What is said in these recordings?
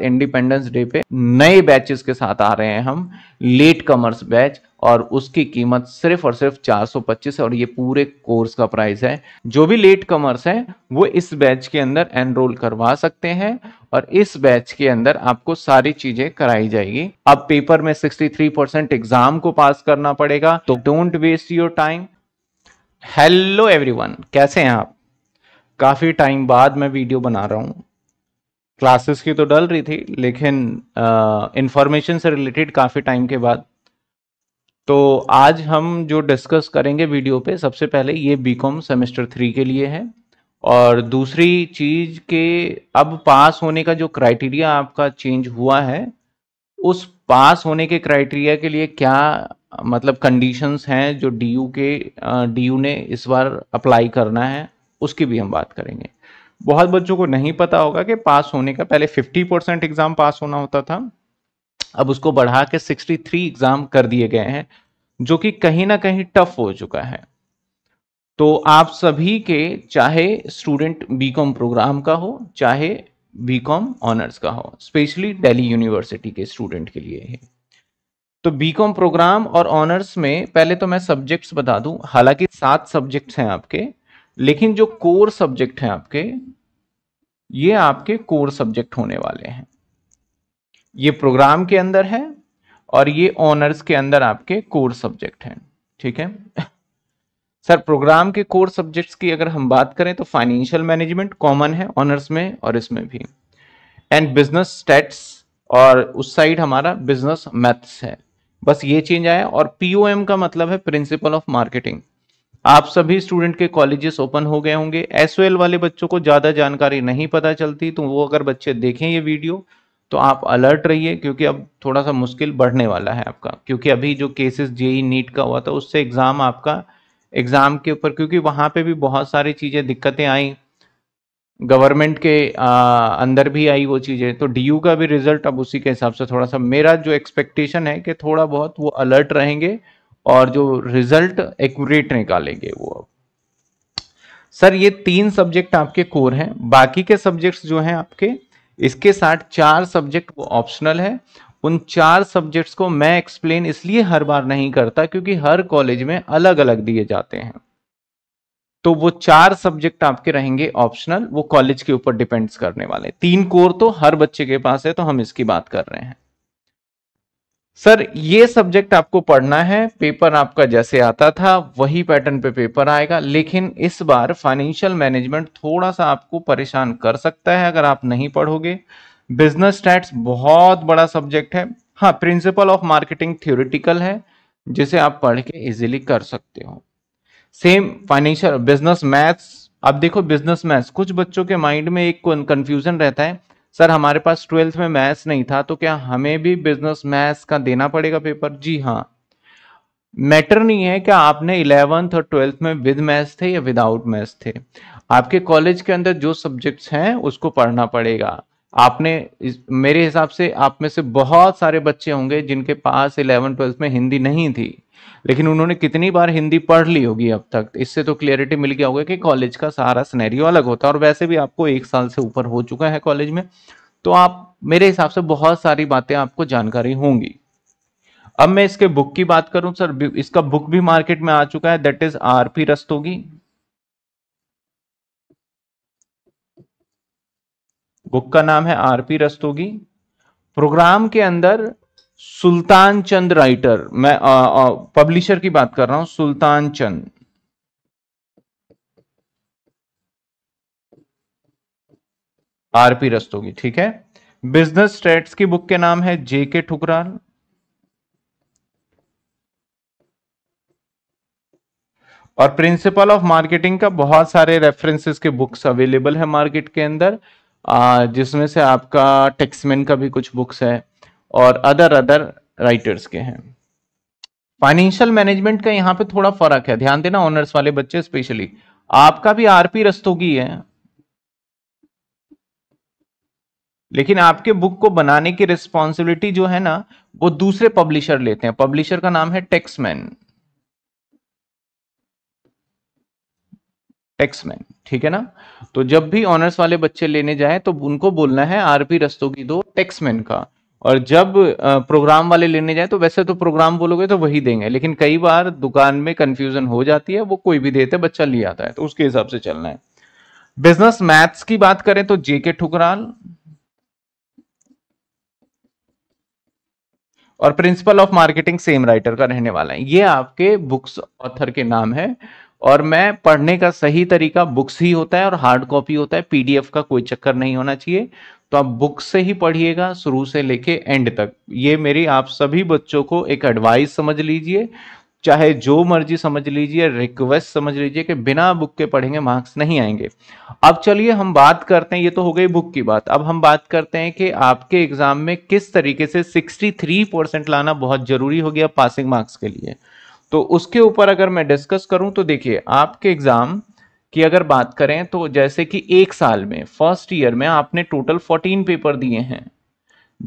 independence day पे नए batches के साथ आ रहे हैं हम लेट कमर्स बैच और उसकी कीमत सिर्फ और सिर्फ 425 है और ये पूरे कोर्स का प्राइस है जो भी लेट कमर्स है वो इस बैच के अंदर एनरोल करवा सकते हैं और इस बैच के अंदर आपको सारी चीजें कराई जाएगी अब पेपर में 63 परसेंट एग्जाम को पास करना पड़ेगा तो don't waste your time hello everyone कैसे हैं आप काफी टाइम बाद में वीडियो बना रहा हूं क्लासेस की तो डल रही थी लेकिन इंफॉर्मेशन से रिलेटेड काफ़ी टाइम के बाद तो आज हम जो डिस्कस करेंगे वीडियो पे सबसे पहले ये बीकॉम सेमेस्टर थ्री के लिए है और दूसरी चीज के अब पास होने का जो क्राइटेरिया आपका चेंज हुआ है उस पास होने के क्राइटेरिया के लिए क्या मतलब कंडीशंस हैं जो डीयू के डीयू ने इस बार अप्लाई करना है उसकी भी हम बात करेंगे बहुत बच्चों को नहीं पता होगा कि पास होने का पहले 50 परसेंट एग्जाम पास होना होता था अब उसको बढ़ा के 63 एग्जाम कर दिए गए हैं जो कि कहीं ना कहीं टफ हो चुका है तो आप सभी के चाहे स्टूडेंट बीकॉम प्रोग्राम का हो चाहे बीकॉम ऑनर्स का हो स्पेशली दिल्ली यूनिवर्सिटी के स्टूडेंट के लिए है तो बीकॉम प्रोग्राम और ऑनर्स में पहले तो मैं सब्जेक्ट्स बता दूं हालांकि सात सब्जेक्ट्स हैं आपके लेकिन जो कोर सब्जेक्ट हैं आपके ये आपके कोर सब्जेक्ट होने वाले हैं ये प्रोग्राम के अंदर है और ये ऑनर्स के अंदर आपके कोर सब्जेक्ट हैं ठीक है सर प्रोग्राम के कोर सब्जेक्ट्स की अगर हम बात करें तो फाइनेंशियल मैनेजमेंट कॉमन है ऑनर्स में और इसमें भी एंड बिजनेस स्टेट्स और उस साइड हमारा बिजनेस मैथ्स है बस ये चेंज आया और पीओएम का मतलब है प्रिंसिपल ऑफ मार्केटिंग आप सभी स्टूडेंट के कॉलेजेस ओपन हो गए होंगे एस वाले बच्चों को ज़्यादा जानकारी नहीं पता चलती तो वो अगर बच्चे देखें ये वीडियो तो आप अलर्ट रहिए क्योंकि अब थोड़ा सा मुश्किल बढ़ने वाला है आपका क्योंकि अभी जो केसेस जेई नीट का हुआ था उससे एग्ज़ाम आपका एग्ज़ाम के ऊपर क्योंकि वहाँ पे भी बहुत सारी चीज़ें दिक्कतें आई गवर्नमेंट के आ, अंदर भी आई वो चीज़ें तो डी का भी रिजल्ट अब उसी के हिसाब से थोड़ा सा मेरा जो एक्सपेक्टेशन है कि थोड़ा बहुत वो अलर्ट रहेंगे और जो रिजल्ट एक्यूरेट निकालेंगे वो अब सर ये तीन सब्जेक्ट आपके कोर हैं बाकी के सब्जेक्ट्स जो हैं आपके इसके साथ चार सब्जेक्ट वो ऑप्शनल है उन चार सब्जेक्ट्स को मैं एक्सप्लेन इसलिए हर बार नहीं करता क्योंकि हर कॉलेज में अलग अलग दिए जाते हैं तो वो चार सब्जेक्ट आपके रहेंगे ऑप्शनल वो कॉलेज के ऊपर डिपेंड्स करने वाले तीन कोर तो हर बच्चे के पास है तो हम इसकी बात कर रहे हैं सर ये सब्जेक्ट आपको पढ़ना है पेपर आपका जैसे आता था वही पैटर्न पे पेपर आएगा लेकिन इस बार फाइनेंशियल मैनेजमेंट थोड़ा सा आपको परेशान कर सकता है अगर आप नहीं पढ़ोगे बिजनेस स्टैट्स बहुत बड़ा सब्जेक्ट है हाँ प्रिंसिपल ऑफ मार्केटिंग थ्योरिटिकल है जिसे आप पढ़ के इजिली कर सकते हो सेम फाइनेंशियल बिजनेस मैथ्स आप देखो बिजनेस मैथ्स कुछ बच्चों के माइंड में एक कंफ्यूजन रहता है सर हमारे पास ट्वेल्थ में मैथ्स नहीं था तो क्या हमें भी बिजनेस मैथ्स का देना पड़ेगा पेपर जी हाँ मैटर नहीं है कि आपने इलेवेंथ और ट्वेल्थ में विद मैथ्स थे या विदाउट मैथ्स थे आपके कॉलेज के अंदर जो सब्जेक्ट्स हैं उसको पढ़ना पड़ेगा आपने मेरे हिसाब से आप में से बहुत सारे बच्चे होंगे जिनके पास इलेवन ट्वेल्थ में हिंदी नहीं थी लेकिन उन्होंने कितनी बार हिंदी पढ़ ली होगी अब तक इससे तो क्लियरिटी मिल गया होगा कि कॉलेज का सारा स्नैरियो अलग होता है और वैसे भी आपको एक साल से ऊपर हो चुका है कॉलेज में तो आप मेरे हिसाब से बहुत सारी बातें आपको जानकारी होंगी अब मैं इसके बुक की बात करूं सर इसका बुक भी मार्केट में आ चुका है that is R P Rastogi book का नाम है आर पी रस्तोगी प्रोग्राम के अंदर सुल्तान चंद राइटर मैं पब्लिशर की बात कर रहा हूं सुल्तान चंद आरपी रस्तोगी ठीक है बिजनेस स्टेट्स की बुक के नाम है जेके ठुकराल और प्रिंसिपल ऑफ मार्केटिंग का बहुत सारे रेफरेंसेस के बुक्स अवेलेबल है मार्केट के अंदर जिसमें से आपका टेक्समैन का भी कुछ बुक्स है और अदर अदर राइटर्स के हैं फाइनेंशियल मैनेजमेंट का यहाँ पे थोड़ा फर्क है ध्यान देना ऑनर्स वाले बच्चे स्पेशली आपका भी आरपी रस्तोगी है लेकिन आपके बुक को बनाने की रिस्पॉन्सिबिलिटी जो है ना वो दूसरे पब्लिशर लेते हैं पब्लिशर का नाम है टेक्समैन टेक्समैन ठीक है ना तो जब भी ऑनर्स वाले बच्चे लेने जाए तो उनको बोलना है आरपी रस्तोगी दो टेक्समैन का और जब प्रोग्राम वाले लेने जाए तो वैसे तो प्रोग्राम बोलोगे तो वही देंगे लेकिन कई बार दुकान में कंफ्यूजन हो जाती है वो कोई भी देते बच्चा ले आता है तो उसके हिसाब से चलना है बिजनेस मैथ्स की बात करें तो जेके ठुकराल और principle of marketing same writer का रहने वाला है ये आपके बुक्स ऑथर के नाम है और मैं पढ़ने का सही तरीका बुक्स ही होता है और हार्ड कॉपी होता है पीडीएफ का कोई चक्कर नहीं होना चाहिए तो आप बुक से ही पढ़िएगा शुरू से लेके एंड तक ये मेरी आप सभी बच्चों को एक एडवाइस समझ लीजिए चाहे जो मर्जी समझ लीजिए रिक्वेस्ट समझ लीजिए कि बिना बुक के पढ़ेंगे मार्क्स नहीं आएंगे अब चलिए हम बात करते हैं ये तो हो गई बुक की बात अब हम बात करते हैं कि आपके एग्जाम में किस तरीके से 63 परसेंट लाना बहुत जरूरी हो गया पासिंग मार्क्स के लिए तो उसके ऊपर अगर मैं डिस्कस करूं तो देखिए आपके एग्ज़ाम की अगर बात करें तो जैसे कि एक साल में फर्स्ट ईयर में आपने टोटल फोर्टीन पेपर दिए हैं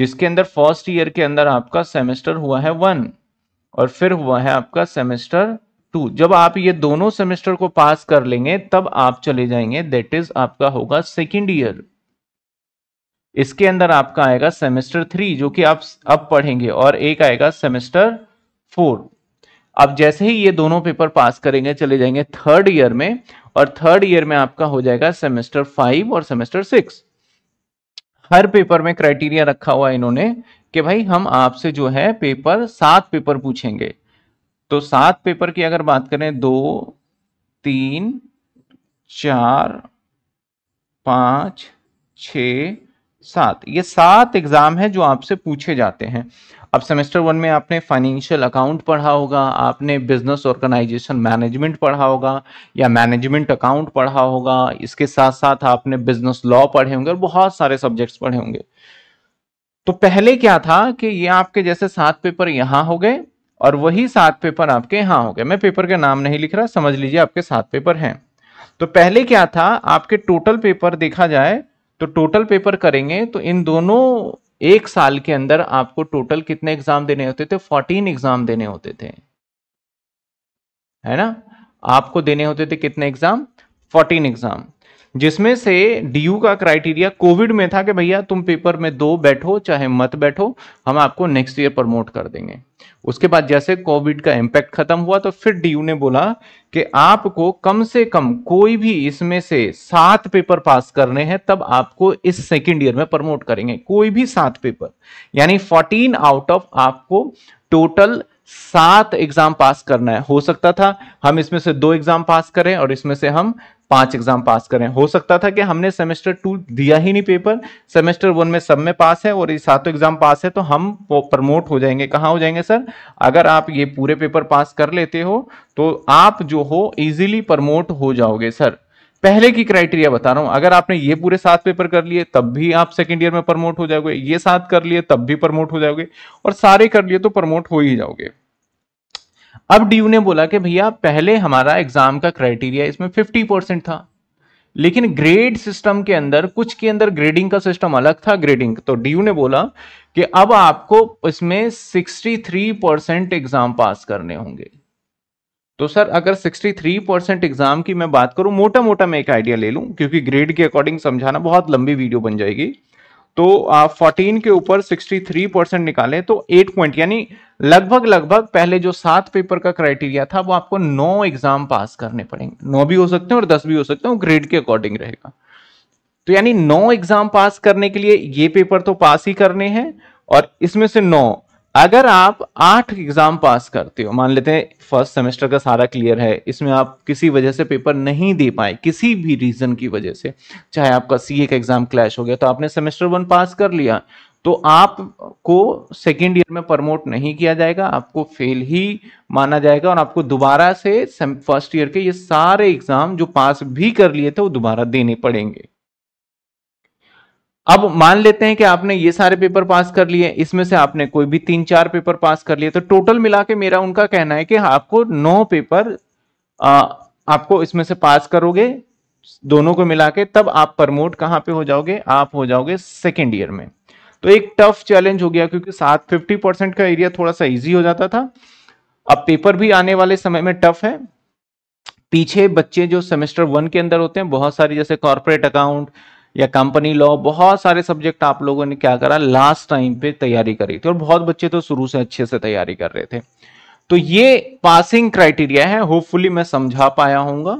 जिसके अंदर फर्स्ट ईयर के अंदर आपका सेमेस्टर हुआ है वन और फिर हुआ है आपका सेमेस्टर टू जब आप ये दोनों सेमेस्टर को पास कर लेंगे तब आप चले जाएंगे दैट इज आपका होगा सेकेंड ईयर इसके अंदर आपका आएगा सेमेस्टर थ्री जो कि आप अब पढ़ेंगे और एक आएगा सेमेस्टर फोर अब जैसे ही ये दोनों पेपर पास करेंगे चले जाएंगे थर्ड ईयर में और थर्ड ईयर में आपका हो जाएगा सेमेस्टर फाइव और सेमेस्टर सिक्स हर पेपर में क्राइटेरिया रखा हुआ इन्होंने कि भाई हम आपसे जो है पेपर सात पेपर पूछेंगे तो सात पेपर की अगर बात करें दो तीन चार पांच छ सात ये सात एग्जाम है जो आपसे पूछे जाते हैं अब सेमेस्टर वन में आपने फाइनेंशियल अकाउंट पढ़ा होगा आपने बिजनेस ऑर्गेनाइजेशन मैनेजमेंट पढ़ा होगा या मैनेजमेंट अकाउंट पढ़ा होगा इसके साथ साथ आपने बिजनेस लॉ पढ़े होंगे और बहुत सारे सब्जेक्ट्स पढ़े होंगे तो पहले क्या था कि ये आपके जैसे सात पेपर यहाँ हो गए और वही सात पेपर आपके यहाँ हो गए मैं पेपर के नाम नहीं लिख रहा समझ लीजिए आपके सात पेपर हैं तो पहले क्या था आपके टोटल पेपर देखा जाए तो टोटल पेपर करेंगे तो इन दोनों एक साल के अंदर आपको टोटल कितने एग्जाम देने होते थे फोर्टीन एग्जाम देने होते थे है ना आपको देने होते थे कितने एग्जाम फोर्टीन एग्जाम जिसमें से डीयू का क्राइटेरिया कोविड में था कि भैया तुम पेपर में दो बैठो चाहे मत बैठो हम आपको नेक्स्ट ईयर प्रमोट कर देंगे उसके बाद जैसे कोविड का इम्पैक्ट खत्म हुआ तो फिर डीयू ने बोला कि आपको कम से कम कोई भी इसमें से सात पेपर पास करने हैं तब आपको इस सेकेंड ईयर में प्रमोट करेंगे कोई भी सात पेपर यानी फोर्टीन आउट ऑफ आपको टोटल सात एग्जाम पास करना है हो सकता था हम इसमें से दो एग्जाम पास करें और इसमें से हम पांच एग्जाम पास करें हो सकता था कि हमने सेमेस्टर टू दिया ही नहीं पेपर सेमेस्टर वन में सब में पास है और ये सातों एग्जाम पास है तो हम प्रमोट हो जाएंगे कहाँ हो जाएंगे सर अगर आप ये पूरे पेपर पास कर लेते हो तो आप जो हो इजीली प्रमोट हो जाओगे सर पहले की क्राइटेरिया बता रहा हूं अगर आपने ये पूरे सात पेपर कर लिए तब भी आप सेकेंड ईयर में प्रमोट हो जाओगे ये सात कर लिए तब भी प्रमोट हो जाओगे और सारे कर लिए तो प्रमोट हो ही जाओगे अब डी ने बोला कि भैया पहले हमारा एग्जाम का क्राइटेरिया इसमें फिफ्टी परसेंट था लेकिन ग्रेड सिस्टम के अंदर कुछ के अंदर ग्रेडिंग का सिस्टम अलग था ग्रेडिंग तो डी ने बोला कि अब आपको इसमें 63 परसेंट एग्जाम पास करने होंगे तो सर अगर 63 परसेंट एग्जाम की मैं बात करूं मोटा मोटा मैं एक आइडिया ले लूं क्योंकि ग्रेड के अकॉर्डिंग समझाना बहुत लंबी वीडियो बन जाएगी तो आप के ऊपर 63 परसेंट निकाले तो एट पॉइंट यानी लगभग लगभग पहले जो सात पेपर का क्राइटेरिया था वो आपको नौ एग्जाम पास करने पड़ेंगे नौ भी हो सकते हैं और दस भी हो सकते हैं ग्रेड के अकॉर्डिंग रहेगा तो यानी नौ एग्जाम पास करने के लिए ये पेपर तो पास ही करने हैं और इसमें से नौ अगर आप आठ एग्जाम पास करते हो मान लेते हैं फर्स्ट सेमेस्टर का सारा क्लियर है इसमें आप किसी वजह से पेपर नहीं दे पाए किसी भी रीजन की वजह से चाहे आपका सीए का एग्जाम क्लैश हो गया तो आपने सेमेस्टर वन पास कर लिया तो आपको सेकेंड ईयर में प्रमोट नहीं किया जाएगा आपको फेल ही माना जाएगा और आपको दोबारा से फर्स्ट ईयर के ये सारे एग्जाम जो पास भी कर लिए थे वो दोबारा देने पड़ेंगे अब मान लेते हैं कि आपने ये सारे पेपर पास कर लिए इसमें से आपने कोई भी तीन चार पेपर पास कर लिए तो टोटल मिला के मेरा उनका कहना है कि आपको नौ पेपर आ, आपको इसमें से पास करोगे दोनों को मिला के तब आप प्रमोट कहाँ पे हो जाओगे आप हो जाओगे सेकेंड ईयर में तो एक टफ चैलेंज हो गया क्योंकि सात फिफ्टी परसेंट का एरिया थोड़ा सा ईजी हो जाता था अब पेपर भी आने वाले समय में टफ है पीछे बच्चे जो सेमेस्टर वन के अंदर होते हैं बहुत सारी जैसे कॉर्पोरेट अकाउंट या कंपनी लॉ बहुत सारे सब्जेक्ट आप लोगों ने क्या करा लास्ट टाइम पे तैयारी करी थी और बहुत बच्चे तो शुरू से अच्छे से तैयारी कर रहे थे तो ये पासिंग क्राइटेरिया है होपफुली मैं समझा पाया हूंगा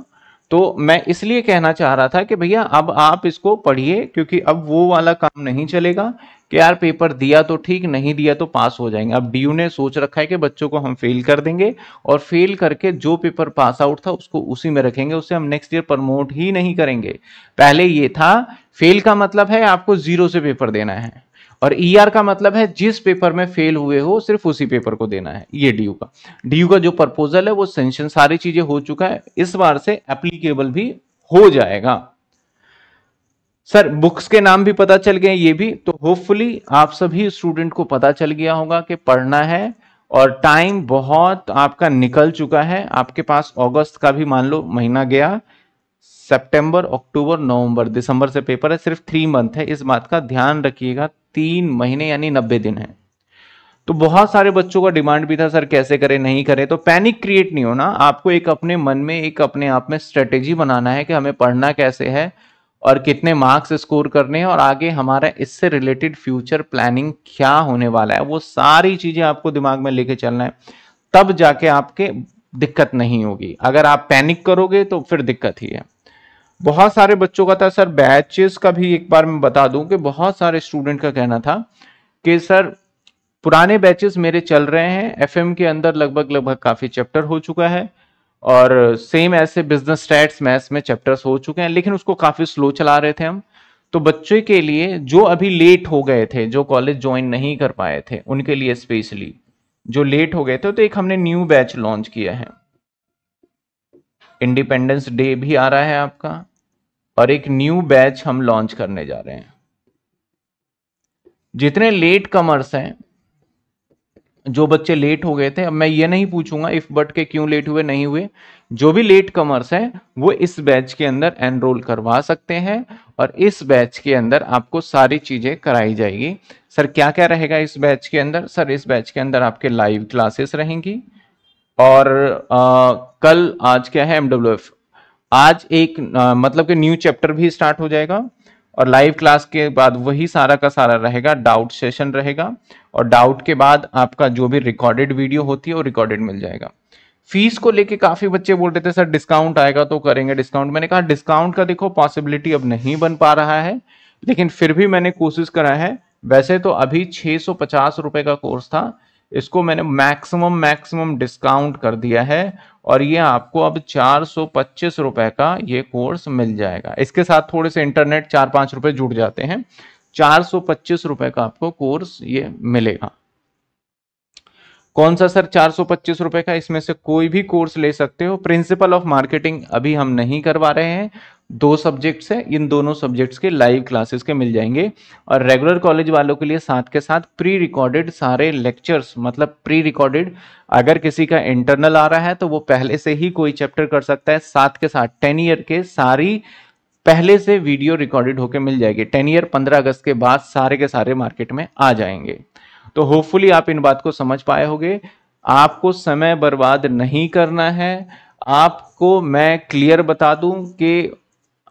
तो मैं इसलिए कहना चाह रहा था कि भैया अब आप इसको पढ़िए क्योंकि अब वो वाला काम नहीं चलेगा कि यार पेपर दिया तो ठीक नहीं दिया तो पास हो जाएंगे अब डी ने सोच रखा है कि बच्चों को हम फेल कर देंगे और फेल करके जो पेपर पास आउट था उसको उसी में रखेंगे उसे हम नेक्स्ट ईयर प्रमोट ही नहीं करेंगे पहले ये था फेल का मतलब है आपको जीरो से पेपर देना है और ई e ER का मतलब है जिस पेपर में फेल हुए हो सिर्फ उसी पेपर को देना है ये डी का डी का जो प्रपोजल है वो सेंशन सारी चीजें हो चुका है इस बार से एप्लीकेबल भी हो जाएगा सर बुक्स के नाम भी पता चल गए ये भी तो होपफुली आप सभी स्टूडेंट को पता चल गया होगा कि पढ़ना है और टाइम बहुत आपका निकल चुका है आपके पास अगस्त का भी मान लो महीना गया सितंबर, अक्टूबर नवंबर दिसंबर से पेपर है सिर्फ थ्री मंथ है इस बात का ध्यान रखिएगा तीन महीने यानी नब्बे दिन है तो बहुत सारे बच्चों का डिमांड भी था सर कैसे करें नहीं करें तो पैनिक क्रिएट नहीं होना आपको एक अपने मन में एक अपने आप में स्ट्रेटेजी बनाना है कि हमें पढ़ना कैसे है और कितने मार्क्स स्कोर करने हैं और आगे हमारा इससे रिलेटेड फ्यूचर प्लानिंग क्या होने वाला है वो सारी चीज़ें आपको दिमाग में लेके चलना है तब जाके आपके दिक्कत नहीं होगी अगर आप पैनिक करोगे तो फिर दिक्कत ही है बहुत सारे बच्चों का था सर बैचेस का भी एक बार मैं बता दूं कि बहुत सारे स्टूडेंट का कहना था कि सर पुराने बैचेस मेरे चल रहे हैं एफएम के अंदर लगभग लगभग काफ़ी चैप्टर हो चुका है और सेम ऐसे बिजनेस स्टैट्स मैथ्स में चैप्टर्स हो चुके हैं लेकिन उसको काफ़ी स्लो चला रहे थे हम तो बच्चे के लिए जो अभी लेट हो गए थे जो कॉलेज ज्वाइन नहीं कर पाए थे उनके लिए स्पेशली जो लेट हो गए थे तो एक हमने न्यू बैच लॉन्च किया है इंडिपेंडेंस डे भी आ रहा है आपका और एक न्यू बैच हम लॉन्च करने जा रहे हैं जितने लेट कमर्स हैं जो बच्चे लेट हो गए थे अब मैं ये नहीं पूछूंगा इफ बट के क्यों लेट हुए नहीं हुए जो भी लेट कमर्स है वो इस बैच के अंदर एनरोल करवा सकते हैं और इस बैच के अंदर आपको सारी चीज़ें कराई जाएगी सर क्या क्या रहेगा इस बैच के अंदर सर इस बैच के अंदर आपके लाइव क्लासेस रहेंगी और आ, कल आज क्या है एमडब्ल्यू आज एक आ, मतलब कि न्यू चैप्टर भी स्टार्ट हो जाएगा और लाइव क्लास के बाद वही सारा का सारा रहेगा डाउट सेशन रहेगा और डाउट के बाद आपका जो भी रिकॉर्डेड वीडियो होती है वो रिकॉर्डेड मिल जाएगा फीस को लेके काफ़ी बच्चे बोल रहे थे सर डिस्काउंट आएगा तो करेंगे डिस्काउंट मैंने कहा डिस्काउंट का देखो पॉसिबिलिटी अब नहीं बन पा रहा है लेकिन फिर भी मैंने कोशिश करा है वैसे तो अभी छह सौ का कोर्स था इसको मैंने मैक्सिमम मैक्सिमम डिस्काउंट कर दिया है और ये आपको अब चार सौ पच्चीस रुपए का ये कोर्स मिल जाएगा इसके साथ थोड़े से इंटरनेट चार पाँच रुपए जुड़ जाते हैं चार सौ पच्चीस रुपए का आपको कोर्स ये मिलेगा कौन सा सर चार सौ पच्चीस रुपए का इसमें से कोई भी कोर्स ले सकते हो प्रिंसिपल ऑफ मार्केटिंग अभी हम नहीं करवा रहे हैं दो सब्जेक्ट्स हैं इन दोनों सब्जेक्ट्स के लाइव क्लासेस के मिल जाएंगे और रेगुलर कॉलेज वालों के लिए साथ के साथ प्री रिकॉर्डेड सारे लेक्चर्स मतलब प्री रिकॉर्डेड अगर किसी का इंटरनल आ रहा है तो वो पहले से ही कोई चैप्टर कर सकता है साथ के साथ टेन ईयर के सारी पहले से वीडियो रिकॉर्डेड होकर मिल जाएगी टेन ईयर पंद्रह अगस्त के बाद सारे के सारे मार्केट में आ जाएंगे तो होपफुली आप इन बात को समझ पाए होंगे आपको समय बर्बाद नहीं करना है आपको मैं क्लियर बता दूं कि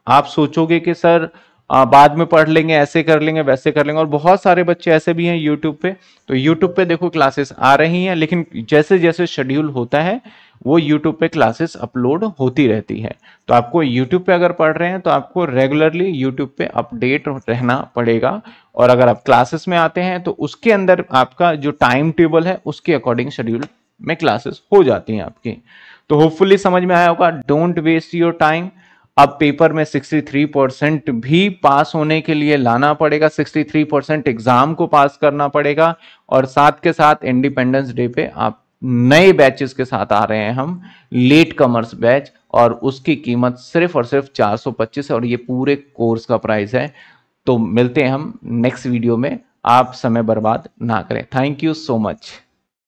आप सोचोगे कि सर आ, बाद में पढ़ लेंगे ऐसे कर लेंगे वैसे कर लेंगे और बहुत सारे बच्चे ऐसे भी हैं यूट्यूब पे तो यूट्यूब पे देखो क्लासेस आ रही हैं लेकिन जैसे जैसे शेड्यूल होता है वो यूट्यूब पे क्लासेस अपलोड होती रहती है तो आपको यूट्यूब पे अगर पढ़ रहे हैं तो आपको रेगुलरली यूट्यूब पे अपडेट रहना पड़ेगा और अगर आप क्लासेस में आते हैं तो उसके अंदर आपका जो टाइम टेबल है उसके अकॉर्डिंग शेड्यूल में क्लासेस हो जाती हैं आपकी तो होपफुली समझ में आया होगा डोंट वेस्ट योर टाइम अब पेपर में 63 परसेंट भी पास होने के लिए लाना पड़ेगा 63 परसेंट एग्जाम को पास करना पड़ेगा और साथ के साथ इंडिपेंडेंस डे पे आप नए बैचेस के साथ आ रहे हैं हम लेट कमर्स बैच और उसकी कीमत सिर्फ और सिर्फ 425 और ये पूरे कोर्स का प्राइस है तो मिलते हैं हम नेक्स्ट वीडियो में आप समय बर्बाद ना करें थैंक यू सो मच